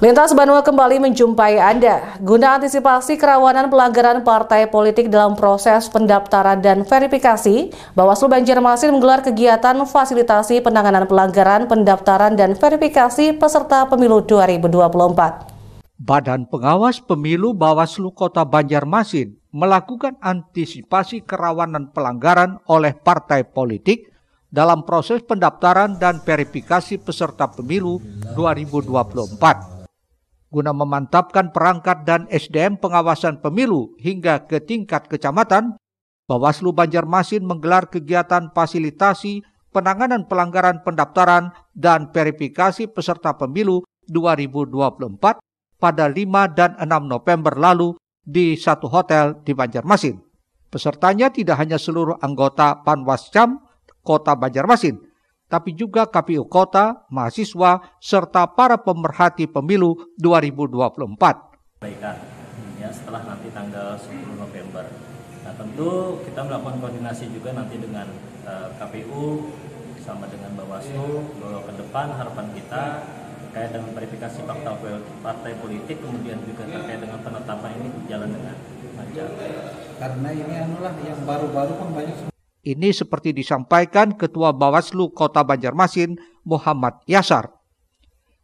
Lintas Banua kembali menjumpai Anda. Guna antisipasi kerawanan pelanggaran partai politik dalam proses pendaftaran dan verifikasi, Bawaslu Banjarmasin menggelar kegiatan fasilitasi penanganan pelanggaran pendaftaran dan verifikasi peserta pemilu 2024. Badan Pengawas Pemilu Bawaslu Kota Banjarmasin melakukan antisipasi kerawanan pelanggaran oleh partai politik dalam proses pendaftaran dan verifikasi peserta pemilu 2024 guna memantapkan perangkat dan SDM pengawasan pemilu hingga ke tingkat kecamatan, Bawaslu Banjarmasin menggelar kegiatan fasilitasi penanganan pelanggaran pendaftaran dan verifikasi peserta pemilu 2024 pada 5 dan 6 November lalu di satu hotel di Banjarmasin. Pesertanya tidak hanya seluruh anggota Panwascam Kota Banjarmasin, tapi juga KPU Kota, mahasiswa, serta para pemerhati pemilu 2024. Baiklah, ya setelah nanti tanggal 10 November. Nah tentu kita melakukan koordinasi juga nanti dengan uh, eh, KPU sama dengan Bawaslu bahwa ke depan harapan kita terkait dengan verifikasi fakta partai politik kemudian juga terkait dengan penetapan ini berjalan dengan lancar. Karena ini anulah yang baru-baru pun kan banyak ini seperti disampaikan Ketua Bawaslu Kota Banjarmasin Muhammad Yasar.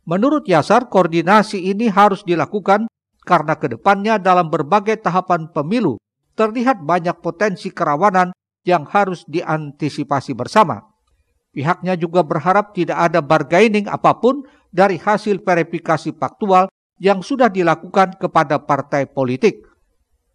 Menurut Yasar, koordinasi ini harus dilakukan karena kedepannya dalam berbagai tahapan pemilu terlihat banyak potensi kerawanan yang harus diantisipasi bersama. Pihaknya juga berharap tidak ada bargaining apapun dari hasil verifikasi faktual yang sudah dilakukan kepada partai politik.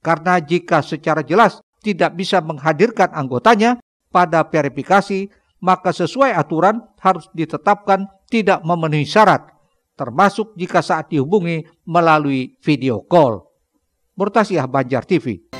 Karena jika secara jelas tidak bisa menghadirkan anggotanya pada verifikasi, maka sesuai aturan harus ditetapkan tidak memenuhi syarat, termasuk jika saat dihubungi melalui video call. Murtasiah Banjar TV